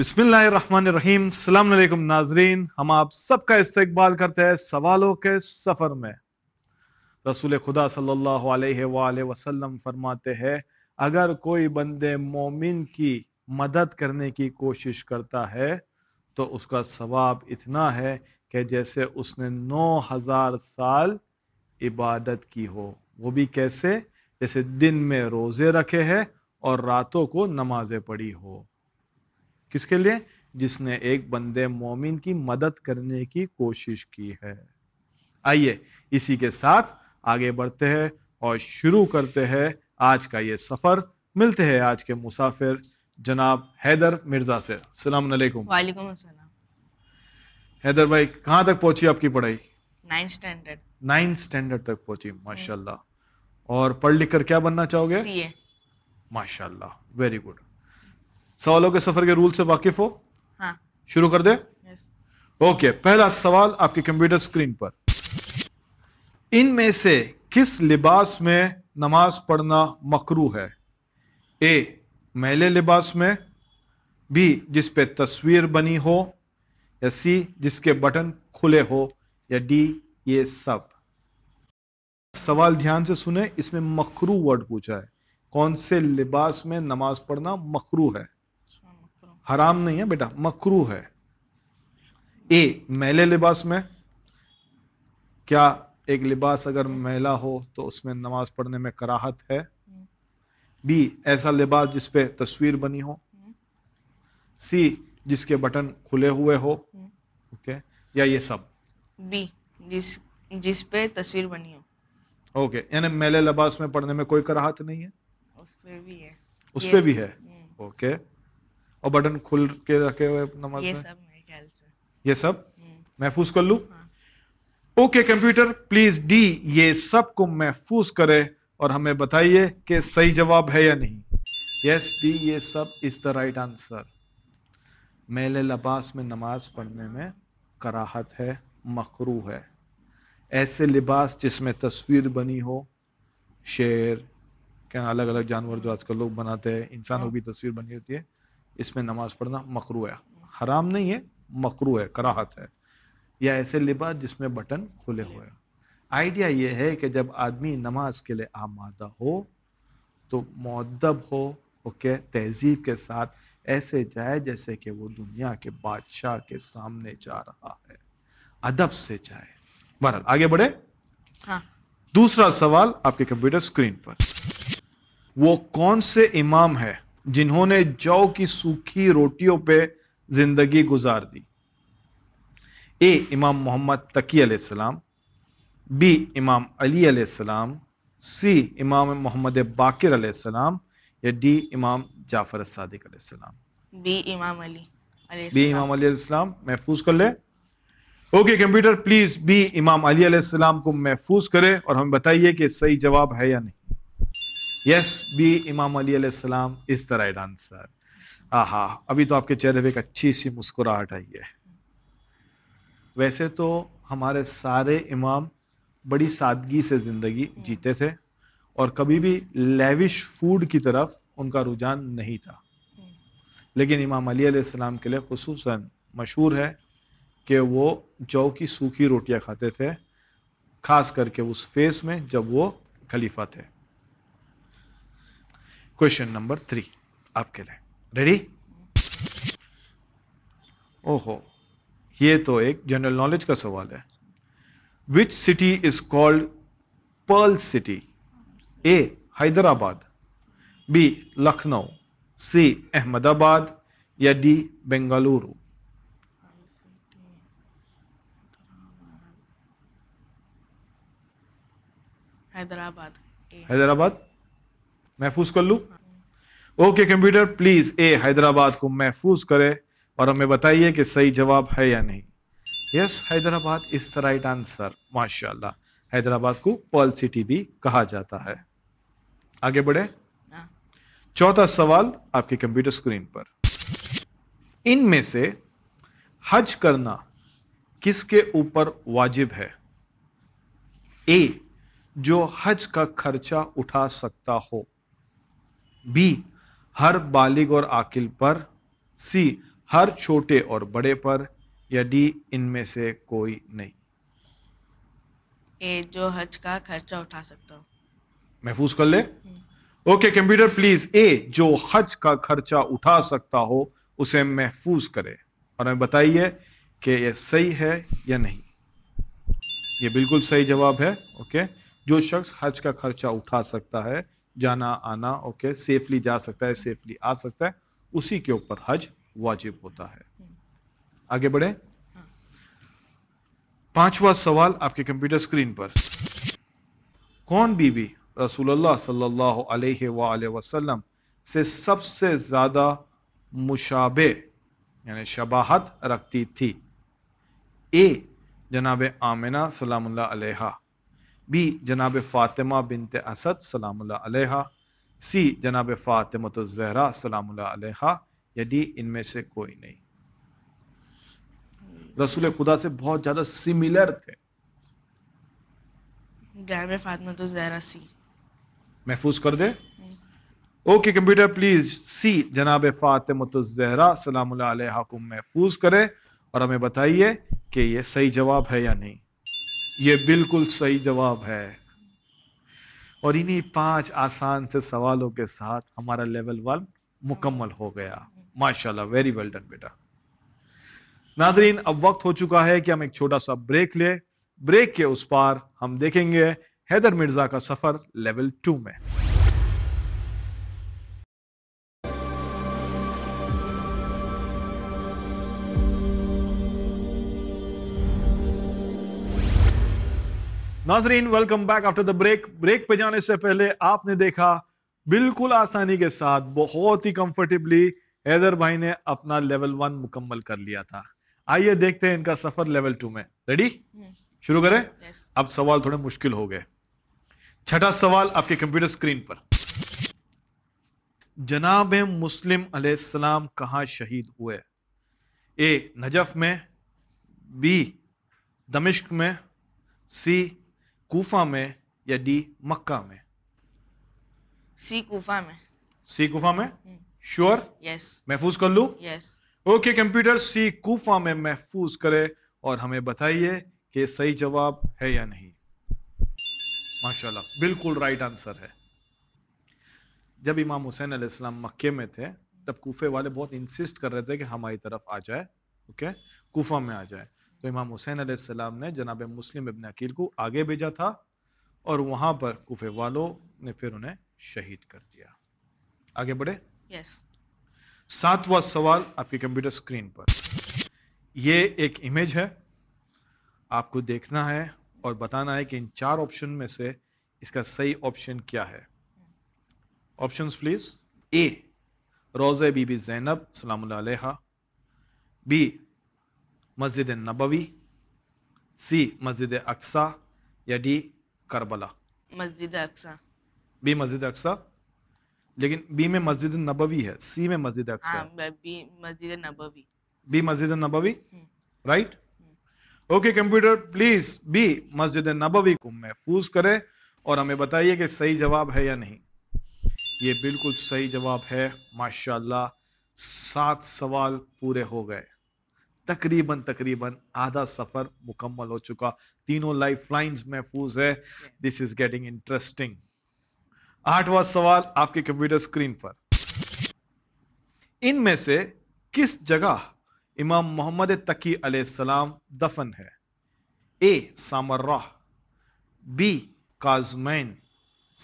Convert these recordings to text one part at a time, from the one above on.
बिस्मिल्लाम सलामकुम नाजरीन हम आप सबका इस्तकबाल करते हैं सवालों के सफ़र में रसूल खुदा सल्लल्लाहु अलैहि वसल्लम फरमाते हैं अगर कोई बंदे मोमिन की मदद करने की कोशिश करता है तो उसका सवाब इतना है कि जैसे उसने नौ हज़ार साल इबादत की हो वो भी कैसे जैसे दिन में रोज़े रखे हैं और रातों को नमाज़ें पढ़ी हो किसके लिए जिसने एक बंदे मोमिन की मदद करने की कोशिश की है आइए इसी के साथ आगे बढ़ते हैं और शुरू करते हैं आज का ये सफर मिलते हैं आज के मुसाफिर जनाब हैदर मिर्जा से सलाम वालेकुम हैदर भाई कहाँ तक पहुंची आपकी पढ़ाई नाइन्थ स्टैंडर्ड नाइन्थ स्टैंडर्ड तक पहुंची माशाल्लाह और पढ़ लिख कर क्या बनना चाहोगे माशाल्लाह वेरी गुड सवालों के सफर के रूल से वाकिफ हो हाँ। शुरू कर दे ओके पहला सवाल आपके कंप्यूटर स्क्रीन पर इनमें से किस लिबास में नमाज पढ़ना मकरू है ए मैले लिबास में बी जिस पे तस्वीर बनी हो या सी जिसके बटन खुले हो या डी ये सब सवाल ध्यान से सुने इसमें मकरू वर्ड पूछा है कौन से लिबास में नमाज पढ़ना मकरू है हराम नहीं है बेटा मकरू है ए मैले लिबास में क्या एक लिबास अगर मैला हो तो उसमें नमाज पढ़ने में कराहत है बी ऐसा लिबास जिसपे तस्वीर बनी हो सी जिसके बटन खुले हुए हो ओके या ये सब बी जिस जिस पे तस्वीर बनी हो ओके यानी मेले लिबास में पढ़ने में कोई कराहत नहीं है उस पे भी है उस पे भी है हम्म। Okay okay. और बटन खुल के रखे हुए नमाज ये में सब ये सब हम्म। महफूज कर लू ओके कंप्यूटर प्लीज डी ये सब को महफूज करे और हमें बताइए कि सही जवाब है या नहीं यस डी ये सब इज द राइट आंसर मेले लबास में नमाज पढ़ने में कराहत है मकरू है ऐसे लिबास जिसमें तस्वीर बनी हो शेर क्या अलग अलग जानवर जो आजकल लोग बनाते हैं इंसानों हाँ। की तस्वीर बनी होती है इसमें नमाज़ पढ़ना मकरू है हराम नहीं है मकरू है कराहत है या ऐसे लिबास जिसमें बटन खुले हुए हैं आइडिया ये है कि जब आदमी नमाज के लिए आमादा हो तो मदब हो ओके तहजीब के साथ ऐसे जाए जैसे कि वो दुनिया के बादशाह के सामने जा रहा है अदब से जाए बहरहाल आगे बढ़े हाँ। दूसरा सवाल आपके कंप्यूटर स्क्रीन पर वो कौन से इमाम है जिन्होंने जौ की सूखी रोटियों पे जिंदगी गुजार दी ए इमाम मोहम्मद तकी सलाम बी इमाम अली सलाम सी इमाम मोहम्मद बाकर सलाम या डी इमाम जाफर सादिक सलाम बी इमाम अली बी इमाम अली महफूज कर ले ओके कंप्यूटर प्लीज बी इमाम अली सलाम को महफूज करे और हमें बताइए कि सही जवाब है या नहीं यस बी इमाम अली सलाम इस तरह राइट आंसर आहा अभी तो आपके चेहरे पे एक अच्छी सी मुस्कुराहट आई है वैसे तो हमारे सारे इमाम बड़ी सादगी से ज़िंदगी जीते थे और कभी भी लेविश फूड की तरफ उनका रुझान नहीं था लेकिन इमाम अली सलाम के लिए खसूस मशहूर है कि वो जौ की सूखी रोटियां खाते थे खास करके उस फेस में जब वो खलीफा थे क्वेश्चन नंबर थ्री आपके लिए रेडी ओहो ये तो एक जनरल नॉलेज का सवाल है which city is called pearl city A Hyderabad B Lucknow C Ahmedabad या डी बेंगलुरु हैदराबाद हैदराबाद महफूज कर लूँ okay computer please A Hyderabad को महफूज करे और हमें बताइए कि सही जवाब है या नहीं yes Hyderabad is the right answer माशाल्लाह हैदराबाद को पर्ल सिटी भी कहा जाता है आगे बढ़े हाँ। चौथा सवाल आपके कंप्यूटर स्क्रीन पर इनमें से हज करना किसके ऊपर वाजिब है ए जो हज का खर्चा उठा सकता हो बी हर बालिग और आकिल पर सी हर छोटे और बड़े पर या डी इनमें से कोई नहीं ए जो हज का खर्चा उठा सकता हो महफूज कर ले ओके कंप्यूटर प्लीज ए जो हज का खर्चा उठा सकता हो उसे महफूज करे और हमें बताइए कि यह सही है या नहीं ये बिल्कुल सही जवाब है ओके जो शख्स हज का खर्चा उठा सकता है जाना आना ओके सेफली जा सकता है सेफली आ सकता है उसी के ऊपर हज वाजिब होता है आगे बढ़े पांचवा सवाल आपके कंप्यूटर स्क्रीन पर कौन बीबी रसूलुल्लाह सल्लल्लाहु अलैहि वसल्लम से सबसे ज़्यादा मुशाबे यानी शबाहत रखती थी ए जनाब आमिना सलामुल्लाह अलैहा बी जनाब फ़ातिमा बिनत असद सलाम सी जनाब जहरा सलाम या डी इनमें से कोई नहीं रसूल खुदा से बहुत ज़्यादा सिमिलर थे जनाब सी महफूज कर दे ओके कंप्यूटर प्लीज सी जनाब जहरा सलाम को महफूज करें और हमें बताइए कि ये सही जवाब है या नहीं ये बिल्कुल सही जवाब है और इन्हीं पांच आसान से सवालों के साथ हमारा लेवल वन मुकम्मल हो गया माशाल्लाह वेरी वेल डन बेटा नाजरीन अब वक्त हो चुका है कि हम एक छोटा सा ब्रेक ले ब्रेक के उस पार हम देखेंगे हैदर मिर्जा का सफर लेवल टू में नाजरीन welcome back after the break break पे जाने से पहले आपने देखा बिल्कुल आसानी के साथ बहुत ही कंफर्टेबली हैदर भाई ने अपना लेवल वन मुकम्मल कर लिया था आइए देखते हैं इनका सफर लेवल टू में रेडी hmm. शुरू करें अब सवाल थोड़े मुश्किल हो गए छठा सवाल आपके कंप्यूटर स्क्रीन पर जनाब मुस्लिम अलैहिस्सलाम कहा शहीद हुए ए नजफ में बी दमिश्क में सी कूफा में या डी मक्का में सी कूफा में सी कूफा में श्योर हम्म। यस महफूज कर लू yes okay computer C Kufa में महफूज करे और हमें बताइए कि सही जवाब है या नहीं माशाल्लाह बिल्कुल राइट आंसर है जब इमाम हुसैन अलैहिस्सलाम मक्के में थे तब कूफे वाले बहुत इंसिस्ट कर रहे थे कि हमारी तरफ आ जाए ओके कूफा में आ जाए तो इमाम हुसैन आसमाम ने जनाब मुस्लिम इबन अकील को आगे भेजा था और वहाँ पर कोफे वालों ने फिर उन्हें शहीद कर दिया आगे बढ़े yes. सातवां सवाल आपके कंप्यूटर स्क्रीन पर यह एक इमेज है आपको देखना है और बताना है कि इन चार ऑप्शन में से इसका सही ऑप्शन क्या है ऑप्शन प्लीज ए रोज़ बीबी जैनब सलाम बी मस्जिद नबवी सी मस्जिद अक्सा या डी करबला मस्जिद अक्सा बी मस्जिद अक्सा लेकिन बी में मस्जिद नबवी है सी में मस्जिद अक्सा बी मस्जिद नबवी बी मस्जिद नबवी right okay computer please B मस्जिद नबवी को महफूज करें और हमें बताइए कि सही जवाब है या नहीं ये बिल्कुल सही जवाब है माशाल्लाह सात सवाल पूरे हो गए तकरीबन तकरीबन आधा सफर मुकम्मल हो चुका तीनों लाइफ लाइन्स महफूज है दिस इज गेटिंग इंटरेस्टिंग आठवां सवाल आपके कंप्यूटर स्क्रीन पर इनमें से किस जगह इमाम मोहम्मद तकी सलाम दफन है A Samarra B Kazmain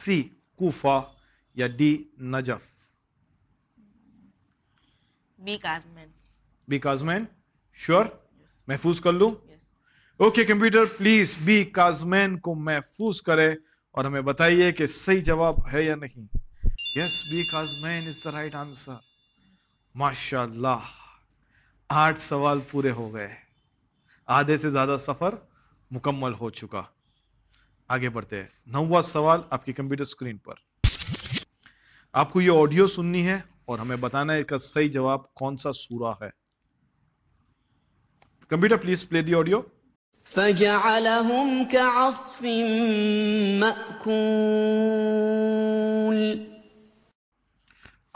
C Kufa या D Najaf B Kazmain B Kazmain sure महफूज कर लू okay computer please B Kazmain को महफूज करे और हमें बताइए कि सही जवाब है या नहीं yes B Kazmain is the right answer माशाल्लाह आठ सवाल पूरे हो गए आधे से ज्यादा सफर मुकम्मल हो चुका आगे बढ़ते हैं नौवा सवाल आपकी कंप्यूटर स्क्रीन पर आपको ये ऑडियो सुननी है और हमें बताना है इसका सही जवाब कौन सा सूरा है Computer, please play the audio.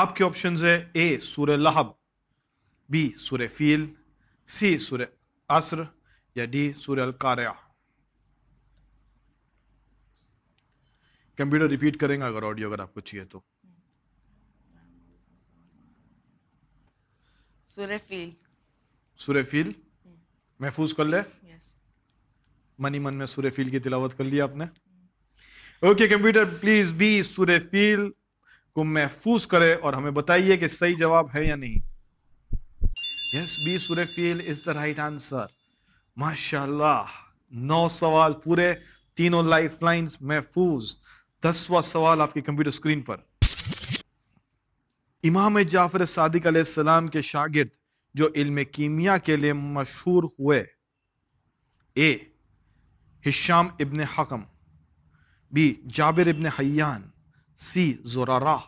आपके ऑप्शंस है ए सूर्य लहब बी सूर्य फील सी सूर्य असर या डी सूर्य अलकारिया कंप्यूटर रिपीट करेंगे अगर ऑडियो अगर आपको चाहिए तो सूर्य फील सूर्य फील महफूज कर ले मनी मन में सूर्य फील की तिलावत कर लिया आपने ओके कंप्यूटर प्लीज बी सूर्य फील को महफूज करे और हमें बताइए कि सही जवाब है या नहीं यस बी सूर्य फील इज द राइट आंसर माशाल्लाह नौ सवाल पूरे तीनों लाइफ लाइन महफूज दसवा सवाल आपके कंप्यूटर स्क्रीन पर इमाम जाफर सादिक सलाम के शागिर्द जो इल्म कीमिया के लिए मशहूर हुए A Hisham ibn Hakam B Jabir ibn Hayyan C Zurara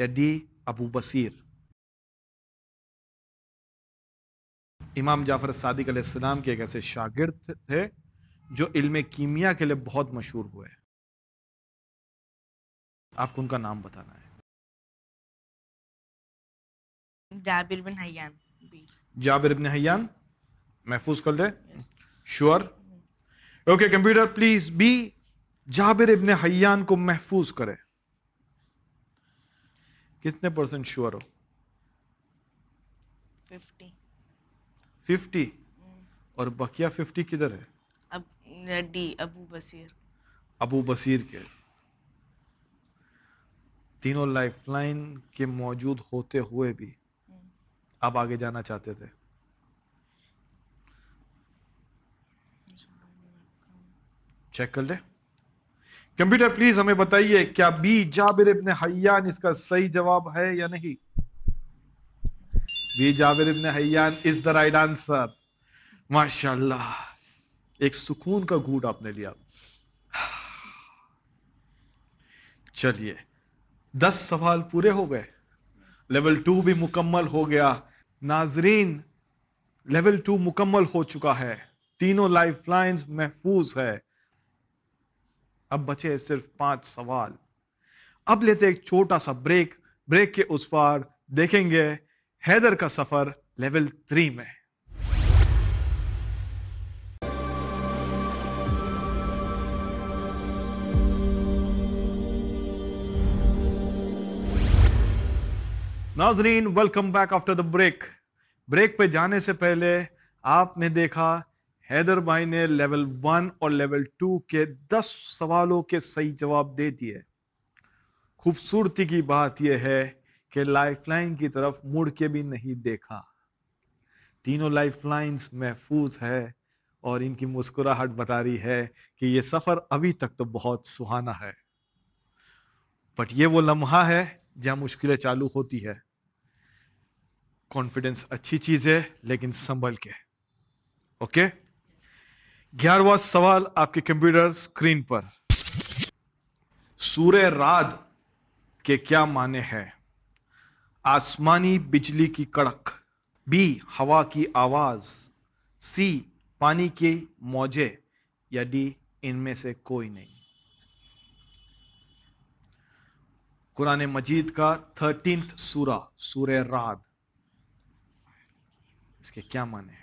या डी अबू बसीर इमाम जाफ़र सादिक सलाम के एक ऐसे शागिर्द थे जो इल्म कीमिया के लिए बहुत मशहूर हुए आपको उनका नाम बताना है Jabir bin Hayyan Jabir ibn Hayyan. Mahfuz kar le? Sure. Okay, computer, please be Jabir ibn Hayyan को महफूज करे कितने परसेंट श्योर हो फिफ्टी फिफ्टी और बकिया फिफ्टी किधर है अब D Abu Basir Abu Basir के तीनों लाइफलाइन के मौजूद होते हुए भी आप आगे जाना चाहते थे चेक कर ले कंप्यूटर प्लीज हमें बताइए क्या बी जाबिर इब्ने हयान इसका सही जवाब है या नहीं B Jabir ibne Hayyan is the right answer माशाल्लाह एक सुकून का घूट आपने लिया चलिए दस सवाल पूरे हो गए लेवल टू भी मुकम्मल हो गया नाजरीन लेवल टू मुकम्मल हो चुका है तीनों लाइफ लाइन्स महफूज है अब बचे सिर्फ पांच सवाल अब लेते एक छोटा सा ब्रेक ब्रेक के उस पार देखेंगे हैदर का सफर लेवल थ्री में नाजरीन welcome back after the break break पे जाने से पहले आपने देखा हैदर भाई ने लेवल वन और लेवल टू के दस सवालों के सही जवाब दे दिए खूबसूरती की बात यह है कि लाइफलाइन की तरफ मुड़ के भी नहीं देखा तीनों लाइफलाइंस महफूज है और इनकी मुस्कुराहट बता रही है कि ये सफ़र अभी तक तो बहुत सुहाना है बट ये वो लम्हा है जहां मुश्किलें चालू होती है कॉन्फिडेंस अच्छी चीज है लेकिन संभल के ओके ग्यारहवा सवाल आपके कंप्यूटर स्क्रीन पर सूर्य रात के क्या माने हैं आसमानी बिजली की कड़क बी हवा की आवाज सी पानी के मौजे या डी इनमें से कोई नहीं कुरान मजीद का थर्टीन सूरा सूर राद इसके क्या माने हैं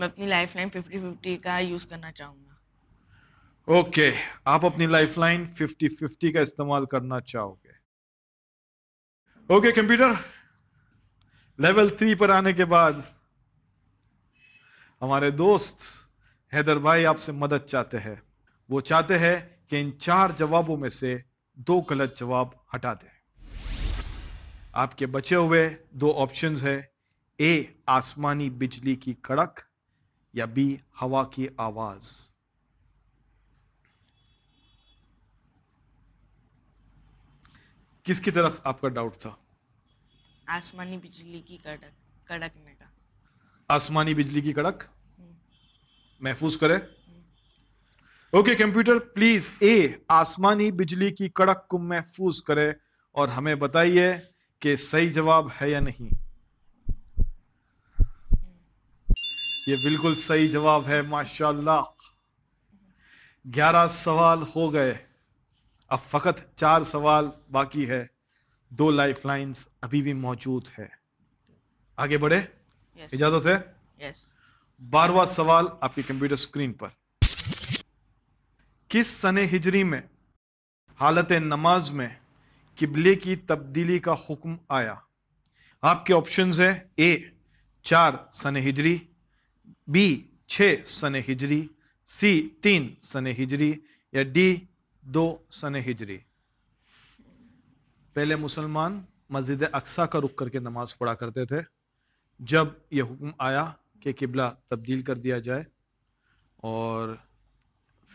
मैं अपनी लाइफ लाइन फिफ्टी फिफ्टी का यूज करना चाहूंगा ओके okay, आप अपनी लाइफ लाइन फिफ्टी फिफ्टी का इस्तेमाल करना चाहोगे ओके कंप्यूटर लेवल थ्री पर आने के बाद हमारे दोस्त हैदर भाई आपसे मदद चाहते हैं वो चाहते हैं कि इन चार जवाबों में से दो गलत जवाब हटा दें आपके बचे हुए दो ऑप्शंस है ए आसमानी बिजली की कड़क या बी हवा की आवाज़ किसकी तरफ आपका डाउट था आसमानी बिजली की कड़क कड़कने का आसमानी बिजली की कड़क महफूज करे ओके कंप्यूटर प्लीज ए आसमानी बिजली की कड़क को महफूज करे और हमें बताइए कि सही जवाब है या नहीं ये बिल्कुल सही जवाब है माशाल्लाह ग्यारह सवाल हो गए अब फकत चार सवाल बाकी है दो लाइफ अभी भी मौजूद है आगे बढ़े yes. इजाजत है yes. बारवा सवाल आपकी कंप्यूटर स्क्रीन पर किस सन हिजरी में हालत नमाज में किबले की तब्दीली का हुक्म आया आपके ऑप्शंस है ए चार सन हिजरी बी छ सन हिजरी सी तीन सन हिजरी या डी दो सन हिजरी पहले मुसलमान मस्जिद अक्सा का रुख करके नमाज पढ़ा करते थे जब यह हुक्म आया कि किबला तब्दील कर दिया जाए और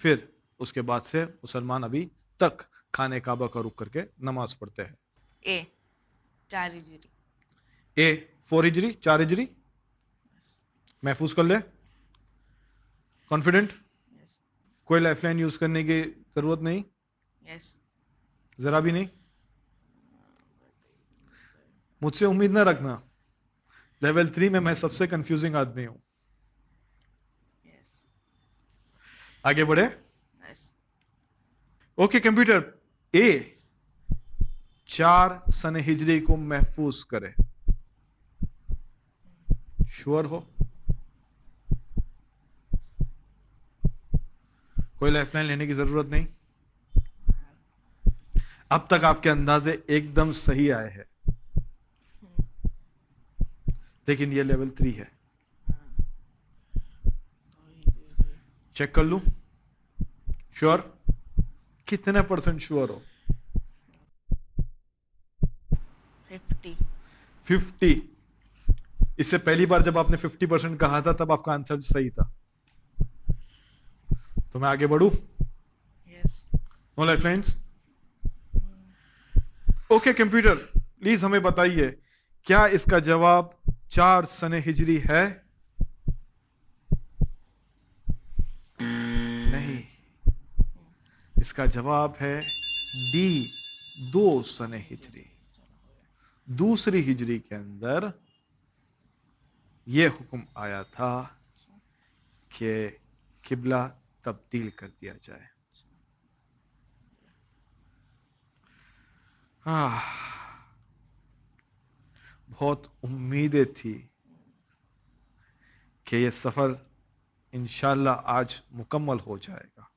फिर उसके बाद से मुसलमान अभी तक खाने काबा का रुख करके नमाज पढ़ते हैं ए चार हिजरी ए फोर हिजरी चार हिजरी महफूज कर ले कॉन्फिडेंट कोई लाइफलाइन यूज करने की जरूरत नहीं yes. जरा भी नहीं मुझसे उम्मीद ना रखना लेवल थ्री में मैं सबसे कंफ्यूजिंग आदमी हूं yes. आगे बढ़े ओके कंप्यूटर ए चार सन हिजरी को महफूज करे श्योर हो कोई लाइफलाइन लेने की जरूरत नहीं अब तक आपके अंदाजे एकदम सही आए हैं लेकिन ये लेवल थ्री है चेक कर लू श्योर कितने परसेंट श्योर हो फिफ्टी फिफ्टी इससे पहली बार जब आपने फिफ्टी परसेंट कहा था तब आपका आंसर सही था तो मैं आगे बढ़ू no life friends okay computer please हमें बताइए क्या इसका जवाब चार सन हिजरी है नहीं इसका जवाब है डी दो सन हिजरी दूसरी हिजरी के अंदर यह हुक्म आया था कि किबला तब्दील कर दिया जाए हाँ बहुत उम्मीदें थी कि ये सफ़र इन आज मुकम्मल हो जाएगा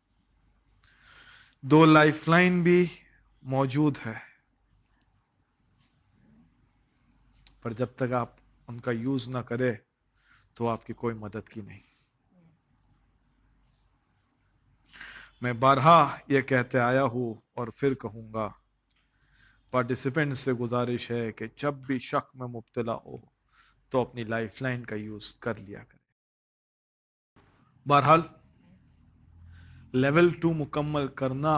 दो लाइफलाइन भी मौजूद है पर जब तक आप उनका यूज ना करें तो आपकी कोई मदद की नहीं मैं बारहा ये कहते आया हूं और फिर कहूंगा पार्टिसिपेंट से गुजारिश है कि जब भी शक में मुबतला हो तो अपनी लाइफ लाइन का यूज़ कर लिया करें बहरहाल लेवल टू मुकम्मल करना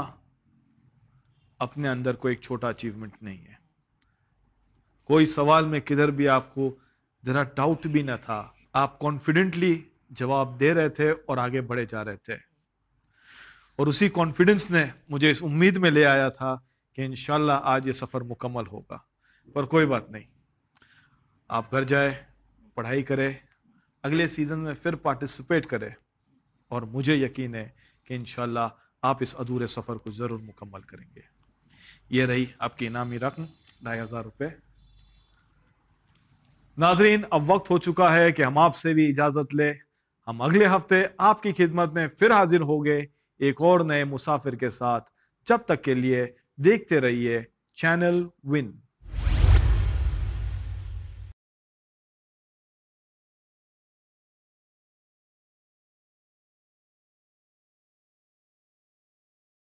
अपने अंदर को एक छोटा अचीवमेंट नहीं है कोई सवाल में किधर भी आपको ज़रा डाउट भी ना था आप कॉन्फिडेंटली जवाब दे रहे थे और आगे बढ़े जा रहे थे और उसी कॉन्फिडेंस ने मुझे इस उम्मीद में ले आया था कि इन आज ये सफ़र मुकम्मल होगा पर कोई बात नहीं आप घर जाए पढ़ाई करें अगले सीज़न में फिर पार्टिसिपेट करें और मुझे यकीन है कि इन आप इस अधूरे सफ़र को ज़रूर मुकम्मल करेंगे ये रही आपकी इनामी रकम ढाई हज़ार रुपये नाजरीन अब वक्त हो चुका है कि हम आपसे भी इजाज़त ले हम अगले हफ्ते आपकी खिदमत में फिर हाजिर हो गए एक और नए मुसाफिर के साथ जब तक के लिए देखते रहिए चैनल विन